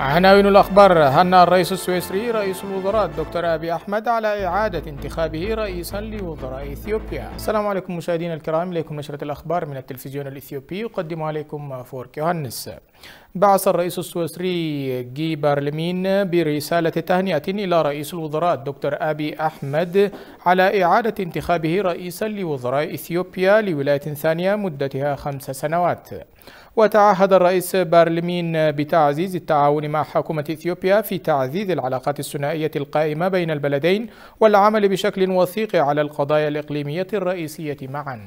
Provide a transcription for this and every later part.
عناوين الأخبار هنا الرئيس السويسري رئيس الوزراء الدكتور أبي أحمد على إعادة انتخابه رئيسا لوزراء إثيوبيا السلام عليكم مشاهدينا الكرام إليكم نشرة الأخبار من التلفزيون الإثيوبي يقدم عليكم فورك يوهانس بعث الرئيس السويسري جي بارلمين برسالة تهنئة إلى رئيس الوزراء الدكتور أبي أحمد على إعادة انتخابه رئيسا لوزراء إثيوبيا لولاية ثانية مدتها خمس سنوات وتعهد الرئيس بارلمين بتعزيز التعاون مع حكومة إثيوبيا في تعزيز العلاقات الثنائية القائمة بين البلدين والعمل بشكل وثيق على القضايا الإقليمية الرئيسية معاً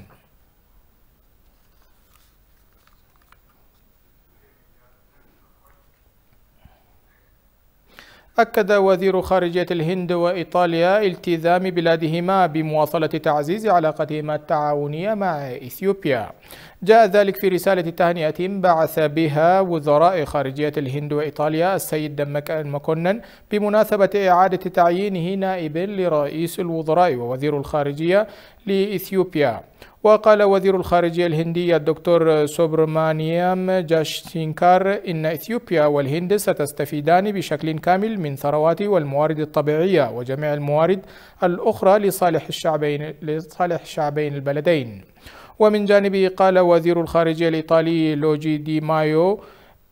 أكد وزير خارجية الهند وإيطاليا التزام بلادهما بمواصلة تعزيز علاقتهما التعاونية مع إثيوبيا جاء ذلك في رسالة تهنئة بعث بها وزراء خارجية الهند وإيطاليا السيد دمك المكنن بمناسبة إعادة تعيينه نائب لرئيس الوزراء ووزير الخارجية لإثيوبيا وقال وزير الخارجية الهندية الدكتور سوبرمانيام جاشتينكار إن إثيوبيا والهند ستستفيدان بشكل كامل من ثروات والموارد الطبيعية وجميع الموارد الأخرى لصالح الشعبين, لصالح شعبين البلدين ومن جانبه قال وزير الخارجية الإيطالي لوجي دي مايو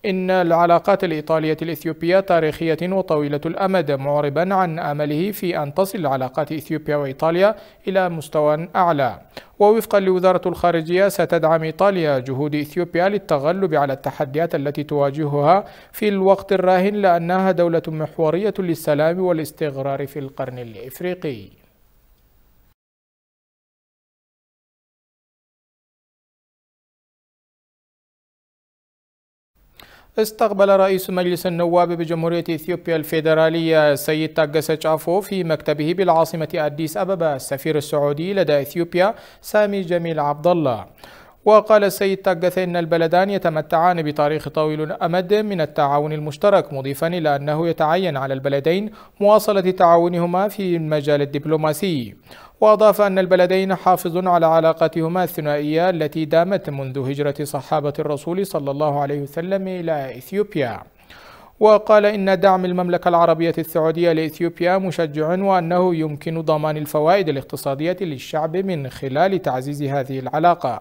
إن العلاقات الإيطالية الإثيوبية تاريخية وطويلة الأمد معربا عن أمله في أن تصل علاقات إثيوبيا وإيطاليا إلى مستوى أعلى ووفقا لوزارة الخارجية ستدعم إيطاليا جهود إثيوبيا للتغلب على التحديات التي تواجهها في الوقت الراهن لأنها دولة محورية للسلام والاستقرار في القرن الإفريقي استقبل رئيس مجلس النواب بجمهورية إثيوبيا الفيدرالية السيد تاجس جافو في مكتبه بالعاصمة أديس أبابا السفير السعودي لدى إثيوبيا سامي جميل عبد الله وقال السيد تاجث إن البلدان يتمتعان بتاريخ طويل أمد من التعاون المشترك مضيفا إلى أنه يتعين على البلدين مواصلة تعاونهما في المجال الدبلوماسي وأضاف أن البلدين حافظ على علاقتهما الثنائية التي دامت منذ هجرة صحابة الرسول صلى الله عليه وسلم إلى إثيوبيا وقال إن دعم المملكة العربية السعودية لإثيوبيا مشجع وأنه يمكن ضمان الفوائد الاقتصادية للشعب من خلال تعزيز هذه العلاقة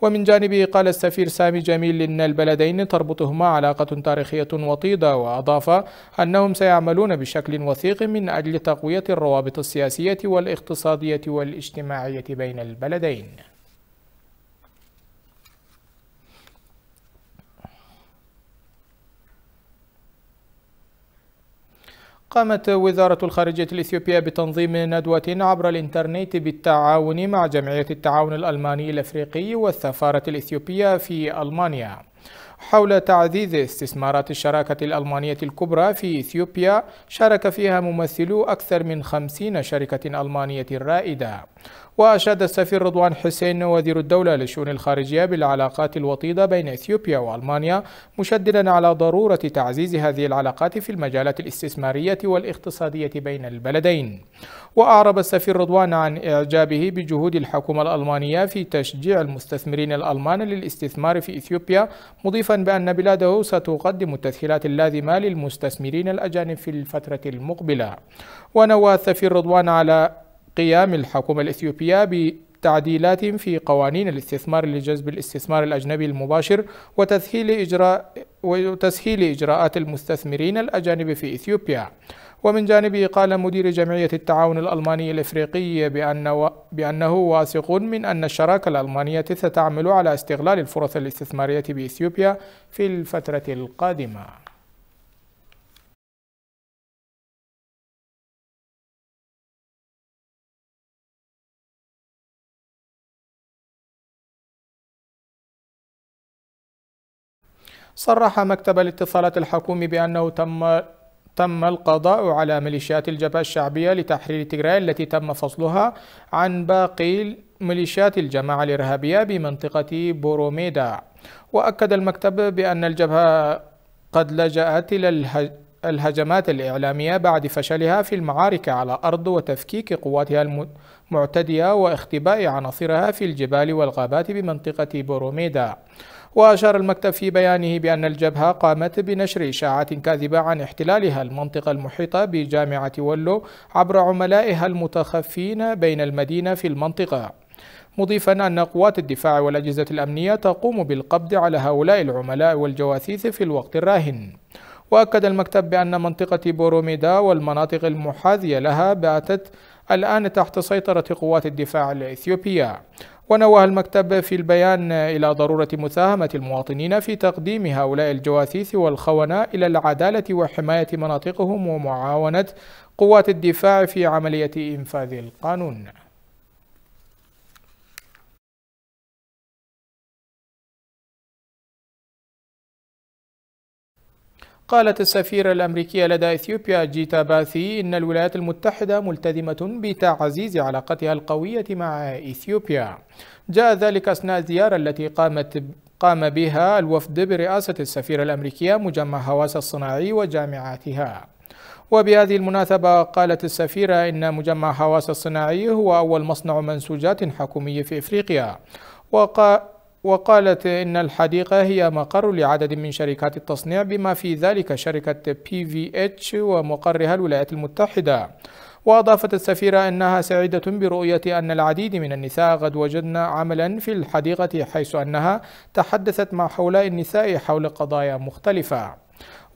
ومن جانبه قال السفير سامي جميل إن البلدين تربطهما علاقة تاريخية وطيدة وأضاف أنهم سيعملون بشكل وثيق من أجل تقوية الروابط السياسية والاقتصادية والاجتماعية بين البلدين قامت وزارة الخارجية الإثيوبية بتنظيم ندوة عبر الإنترنت بالتعاون مع جمعية التعاون الألماني الأفريقي والسفارة الإثيوبية في ألمانيا حول تعزيز استثمارات الشراكة الألمانية الكبرى في إثيوبيا شارك فيها ممثلو أكثر من خمسين شركة ألمانية رائدة وأشاد السفير رضوان حسين وزير الدولة للشؤون الخارجية بالعلاقات الوطيدة بين إثيوبيا وألمانيا مشددا على ضرورة تعزيز هذه العلاقات في المجالات الاستثمارية والاقتصادية بين البلدين وأعرب السفير رضوان عن إعجابه بجهود الحكومة الألمانية في تشجيع المستثمرين الألمان للاستثمار في إثيوبيا مضيفا بأن بلاده ستقدم التسهيلات اللازمة للمستثمرين الأجانب في الفترة المقبلة ونوى السفير رضوان على قيام الحكومة الإثيوبية تعديلات في قوانين الاستثمار لجذب الاستثمار الأجنبي المباشر وتسهيل إجراء وتسهيل إجراءات المستثمرين الأجانب في إثيوبيا ومن جانبه قال مدير جمعية التعاون الألماني الإفريقي بأن و... بأنه واثق من أن الشراكة الألمانية ستعمل على استغلال الفرص الاستثمارية بإثيوبيا في الفترة القادمة صرح مكتب الاتصالات الحكومي بأنه تم تم القضاء على ميليشيات الجبهة الشعبية لتحرير تيغراي التي تم فصلها عن باقي ميليشيات الجماعة الإرهابية بمنطقة بوروميدا وأكد المكتب بأن الجبهة قد لجأت إلى الهجمات الإعلامية بعد فشلها في المعارك على أرض وتفكيك قواتها المعتدية واختباء عناصرها في الجبال والغابات بمنطقة بوروميدا وأشار المكتب في بيانه بأن الجبهة قامت بنشر إشاعات كاذبة عن احتلالها المنطقة المحيطة بجامعة ولو عبر عملائها المتخفين بين المدينة في المنطقة مضيفا أن قوات الدفاع والأجهزة الأمنية تقوم بالقبض على هؤلاء العملاء والجواثيث في الوقت الراهن وأكد المكتب بأن منطقة بوروميدا والمناطق المحاذية لها باتت الآن تحت سيطرة قوات الدفاع الإثيوبية ونوه المكتب في البيان إلى ضرورة مساهمة المواطنين في تقديم هؤلاء الجواسيس والخونة إلى العدالة وحماية مناطقهم ومعاونة قوات الدفاع في عملية إنفاذ القانون قالت السفيرة الأمريكية لدى إثيوبيا جيتا باثي إن الولايات المتحدة ملتزمة بتعزيز علاقتها القوية مع إثيوبيا جاء ذلك أثناء الزيارة التي قامت قام بها الوفد برئاسة السفيرة الأمريكية مجمع هواس الصناعي وجامعاتها وبهذه المناسبة قالت السفيرة إن مجمع هواس الصناعي هو أول مصنع منسوجات حكومي في إفريقيا وقالت إن الحديقة هي مقر لعدد من شركات التصنيع بما في ذلك شركة بي في اتش ومقرها الولايات المتحدة وأضافت السفيرة أنها سعيدة برؤية أن العديد من النساء قد وجدن عملا في الحديقة حيث أنها تحدثت مع حول النساء حول قضايا مختلفة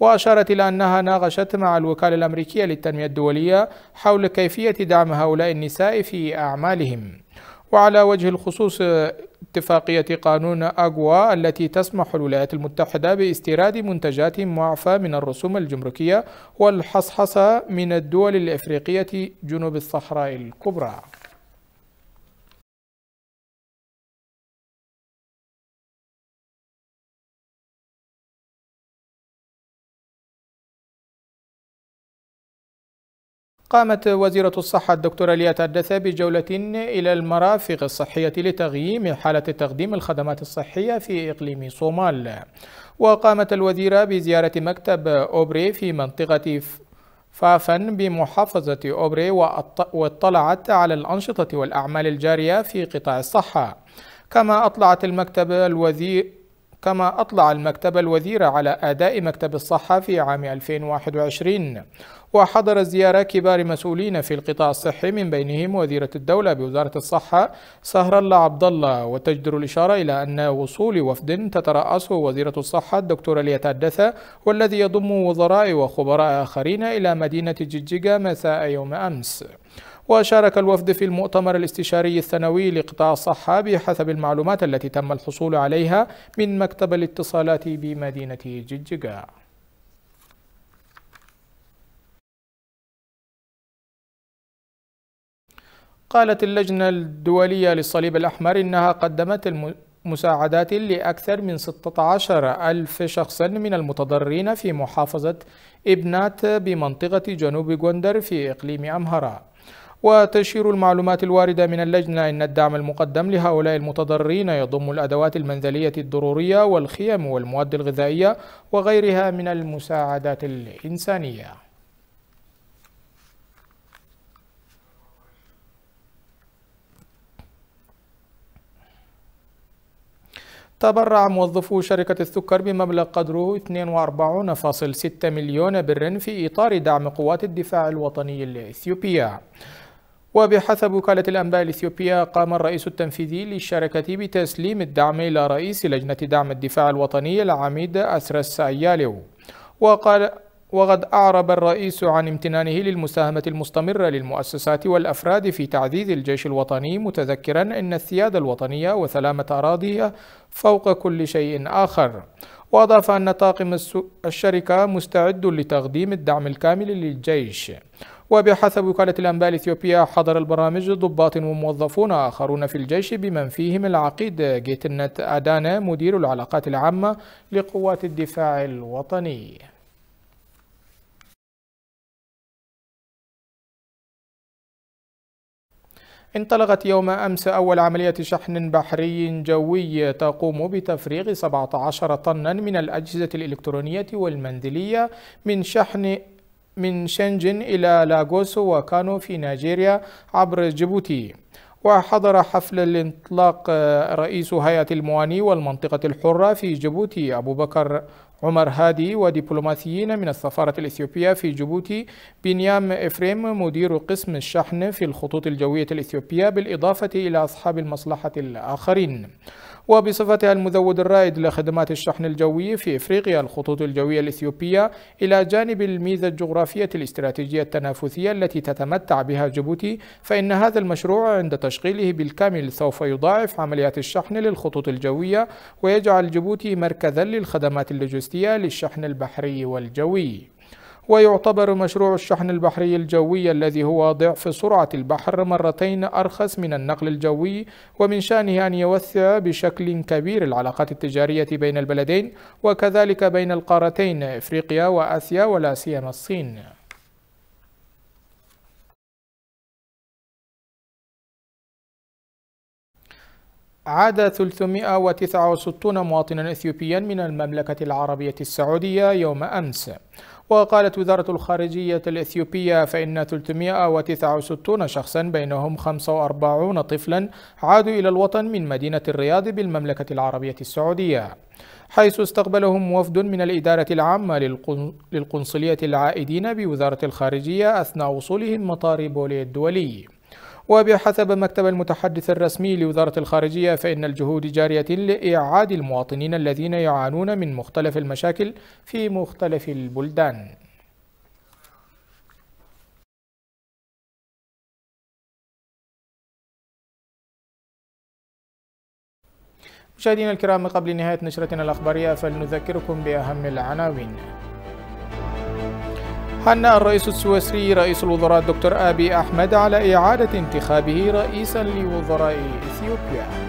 وأشارت إلى أنها ناقشت مع الوكالة الأمريكية للتنمية الدولية حول كيفية دعم هؤلاء النساء في أعمالهم وعلى وجه الخصوص آه، اتفاقية قانون أقوى التي تسمح الولايات المتحدة باستيراد منتجات معفى من الرسوم الجمركية والحصحصة من الدول الإفريقية جنوب الصحراء الكبرى قامت وزيرة الصحة الدكتورة ليا تردثة بجولة إلى المرافق الصحية لتغييم حالة تقديم الخدمات الصحية في إقليم صومال وقامت الوزيرة بزيارة مكتب أوبري في منطقة فافن بمحافظة أوبري واطلعت على الأنشطة والأعمال الجارية في قطاع الصحة كما أطلعت المكتب الوزير كما أطلع المكتب الوزير على أداء مكتب الصحة في عام 2021 وحضر زيارة كبار مسؤولين في القطاع الصحي من بينهم وزيرة الدولة بوزارة الصحة سهر الله عبد الله وتجدر الإشارة إلى أن وصول وفد تترأسه وزيرة الصحة الدكتورة ليتا الدثة والذي يضم وزراء وخبراء آخرين إلى مدينة ججيجا مساء يوم أمس وشارك الوفد في المؤتمر الاستشاري السنوي لقطاع الصحة بحسب المعلومات التي تم الحصول عليها من مكتب الاتصالات بمدينة جججا قالت اللجنة الدولية للصليب الأحمر إنها قدمت الم... مساعدات لأكثر من 16 ألف شخص من المتضررين في محافظة إبنات بمنطقة جنوب غوندر في إقليم أمهرة وتشير المعلومات الواردة من اللجنة أن الدعم المقدم لهؤلاء المتضررين يضم الأدوات المنزلية الضرورية والخيم والمواد الغذائية وغيرها من المساعدات الإنسانية تبرع موظفو شركة السكر بمبلغ قدره 42.6 مليون بر في إطار دعم قوات الدفاع الوطني الإثيوبية وبحسب وكالة الأنباء الإثيوبية قام الرئيس التنفيذي للشركة بتسليم الدعم إلى رئيس لجنة دعم الدفاع الوطني العميد أسرس أياليو وقال وقد أعرب الرئيس عن امتنانه للمساهمة المستمرة للمؤسسات والأفراد في تعزيز الجيش الوطني متذكرا أن السيادة الوطنية وسلامة أراضيها فوق كل شيء آخر وأضاف أن طاقم الشركة مستعد لتقديم الدعم الكامل للجيش وبحسب وكالة الأنباء الإثيوبية حضر البرامج ضباط وموظفون آخرون في الجيش بمن فيهم العقيد جيتنت أدانا مدير العلاقات العامة لقوات الدفاع الوطني انطلقت يوم أمس أول عملية شحن بحري جوي تقوم بتفريغ 17 طنا من الأجهزة الإلكترونية والمنزلية من شحن من شنجن إلى لاغوس وكانو في نيجيريا عبر جيبوتي وحضر حفل الانطلاق رئيس هيئة المواني والمنطقة الحرة في جيبوتي أبو بكر عمر هادي ودبلوماسيين من السفارة الإثيوبية في جيبوتي بنيام إفريم مدير قسم الشحن في الخطوط الجوية الإثيوبية بالإضافة إلى أصحاب المصلحة الآخرين وبصفتها المزود الرائد لخدمات الشحن الجوي في إفريقيا الخطوط الجوية الإثيوبية إلى جانب الميزة الجغرافية الاستراتيجية التنافسية التي تتمتع بها جيبوتي فإن هذا المشروع عند تشغيله بالكامل سوف يضاعف عمليات الشحن للخطوط الجوية ويجعل جيبوتي مركزا للخدمات اللوجستية للشحن البحري والجوي ويعتبر مشروع الشحن البحري الجوي الذي هو ضعف سرعة البحر مرتين أرخص من النقل الجوي ومن شأنه أن يوسع بشكل كبير العلاقات التجارية بين البلدين وكذلك بين القارتين إفريقيا وآسيا ولا سيما الصين عاد 369 مواطنا اثيوبيا من المملكة العربية السعودية يوم أمس وقالت وزارة الخارجية الإثيوبية فإن 369 شخصا بينهم 45 طفلا عادوا إلى الوطن من مدينة الرياض بالمملكة العربية السعودية حيث استقبلهم وفد من الإدارة العامة للقنصلية العائدين بوزارة الخارجية أثناء وصولهم مطار بولي الدولي وبحسب مكتب المتحدث الرسمي لوزارة الخارجية فإن الجهود جارية لإعادة المواطنين الذين يعانون من مختلف المشاكل في مختلف البلدان مشاهدينا الكرام قبل نهاية نشرتنا الأخبارية فلنذكركم بأهم العناوين حن الرئيس السويسري رئيس الوزراء الدكتور آبي أحمد على إعادة انتخابه رئيسا لوزراء إثيوبيا